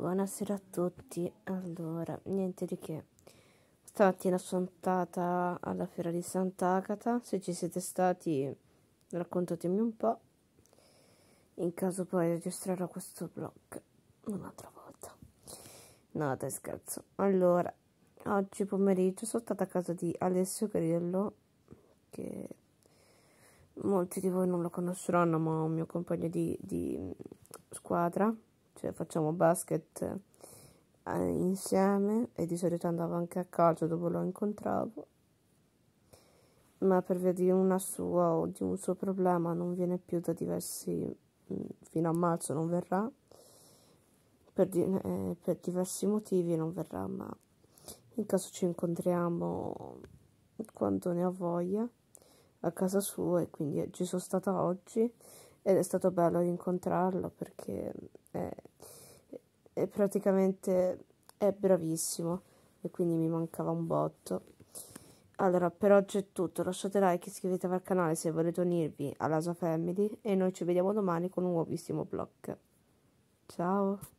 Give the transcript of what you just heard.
Buonasera a tutti, allora, niente di che. Stamattina sono andata alla Fiera di Sant'Agata, se ci siete stati raccontatemi un po', in caso poi registrerò questo vlog un'altra volta. No, dai scherzo. Allora, oggi pomeriggio sono stata a casa di Alessio Grillo, che molti di voi non lo conosceranno, ma è un mio compagno di, di squadra cioè facciamo basket eh, insieme e di solito andavo anche a calcio dopo lo incontravo, ma per via di una sua o di un suo problema non viene più da diversi, mm, fino a marzo non verrà, per, di, eh, per diversi motivi non verrà, ma in caso ci incontriamo quando ne ha voglia a casa sua e quindi eh, ci sono stata oggi ed è stato bello rincontrarlo perché è, eh, è praticamente è bravissimo e quindi mi mancava un botto. Allora, per oggi è tutto. Lasciate like, iscrivetevi al canale se volete unirvi alla sua family e noi ci vediamo domani con un nuovissimo vlog. Ciao!